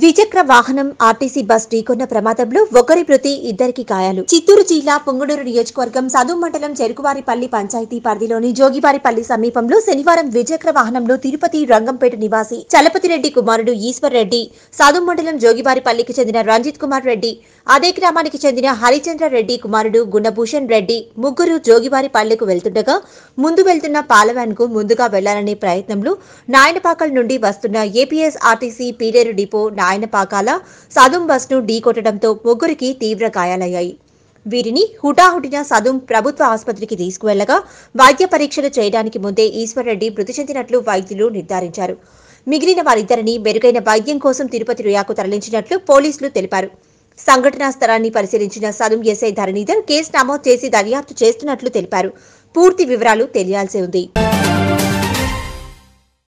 ద్విచక్ర వాహనం RTC bus ఢీకొన్న ప్రమాదంలో ఒకరి మృతి ఇద్దరికి గాయాలు చిత్తూరు జిల్లా పుంగడూరు నియోజకవర్గం సదు మండలం చెరుకువారిపల్లి పంచాయతీ పరిధిలోని జోగివారిపల్లి సమీపంలో శనివారం ద్విచక్ర వాహనంలో తిరుపతి రంగంపేట నివాసి చలపతి రెడ్డి కుమారుడు ఈశ్వర్ రెడ్డి సదు మండలం జోగివారిపల్లికి చెందిన రంజిత్ కుమార్ రెడ్డి అదే గ్రామానికి చెందిన హరిచంద్ర రెడ్డి కుమారుడు గుణభూషణ్ రెడ్డి ముగ్గురు జోగివారిపల్లికి వెళ్తుండగా ముందు వెళ్తున్న పాలవాన్ కు ముందుగా వెళ్లాలనే ప్రయత్నంలో నాయనపాకల్ నుండి వస్తున్న APS RTC Pileru depot Rayanapakala Sadum ఢీ ఢీకొట్టడంతో ముగ్గురికి తీవ్ర గాయాలయ్యాయి వీరిని హుటాహుటిన సదుం ప్రభుత్వ ఆసుపత్రికి తీసుకువెళ్లగా వైద్య పరీక్షలు చేయడానికి ముందే ఈశ్వర్రెడ్డి మృతి చెందినట్లు వైద్యులు నిర్ధారించారు మిగిలిన వారిద్దరిని మెరుగైన వైద్యం కోసం తిరుపతి రుయాకు తరలించినట్లు పోలీసులు తెలిపారు సంఘటనా స్థలాన్ని పరిశీలించిన సదుం ఎస్ఐ ధరణీధర్ కేసు నమోదు చేసి దర్యాప్తు చేస్తున్నట్లు తెలిపారు పూర్తి వివరాలు తెలియాల్సి ఉంది